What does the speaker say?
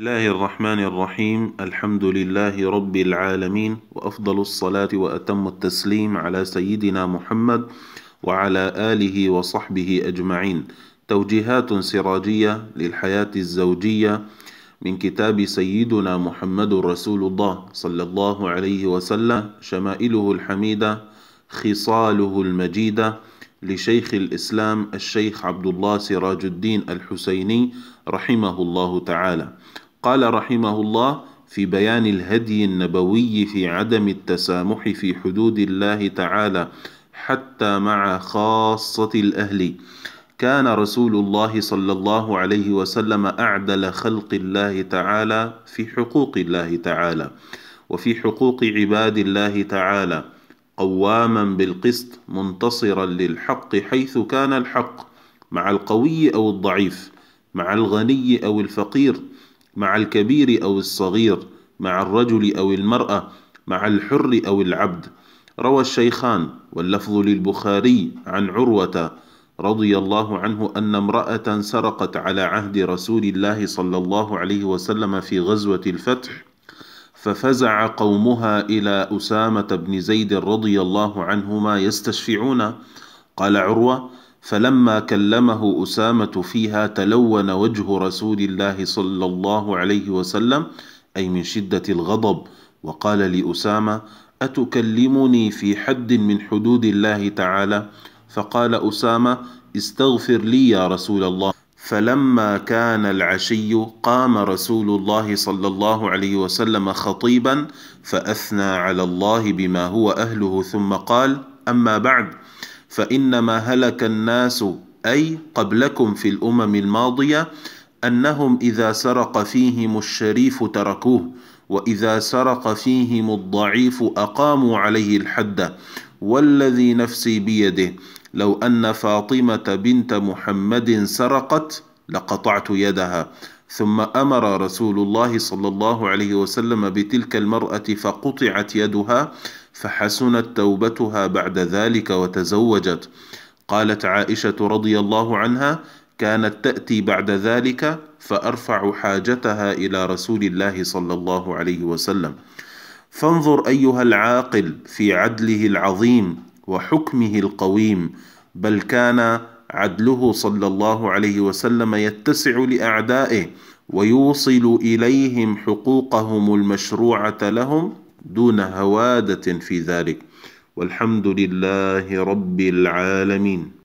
الله الرحمن الرحيم الحمد لله رب العالمين وأفضل الصلاة وأتم التسليم على سيدنا محمد وعلى آله وصحبه أجمعين توجيهات سراجية للحياة الزوجية من كتاب سيدنا محمد رسول الله صلى الله عليه وسلم شمائله الحميدة خصاله المجيدة لشيخ الإسلام الشيخ عبد الله سراج الدين الحسيني رحمه الله تعالى قال رحمه الله في بيان الهدي النبوي في عدم التسامح في حدود الله تعالى حتى مع خاصة الأهل كان رسول الله صلى الله عليه وسلم أعدل خلق الله تعالى في حقوق الله تعالى وفي حقوق عباد الله تعالى قواما بالقسط منتصرا للحق حيث كان الحق مع القوي أو الضعيف مع الغني أو الفقير مع الكبير أو الصغير مع الرجل أو المرأة مع الحر أو العبد روى الشيخان واللفظ للبخاري عن عروة رضي الله عنه أن امرأة سرقت على عهد رسول الله صلى الله عليه وسلم في غزوة الفتح ففزع قومها إلى أسامة بن زيد رضي الله عنهما يستشفعون قال عروة فلما كلمه أسامة فيها تلون وجه رسول الله صلى الله عليه وسلم أي من شدة الغضب وقال لأسامة أتكلمني في حد من حدود الله تعالى فقال أسامة استغفر لي يا رسول الله فلما كان العشي قام رسول الله صلى الله عليه وسلم خطيبا فأثنى على الله بما هو أهله ثم قال أما بعد فإنما هلك الناس أي قبلكم في الأمم الماضية أنهم إذا سرق فيهم الشريف تركوه وإذا سرق فيهم الضعيف أقاموا عليه الحد والذي نفسي بيده لو أن فاطمة بنت محمد سرقت لقطعت يدها ثم أمر رسول الله صلى الله عليه وسلم بتلك المرأة فقطعت يدها فحسنت توبتها بعد ذلك وتزوجت قالت عائشة رضي الله عنها كانت تأتي بعد ذلك فأرفع حاجتها إلى رسول الله صلى الله عليه وسلم فانظر أيها العاقل في عدله العظيم وحكمه القويم بل كان عدله صلى الله عليه وسلم يتسع لاعدائه ويوصل اليهم حقوقهم المشروعه لهم دون هواده في ذلك والحمد لله رب العالمين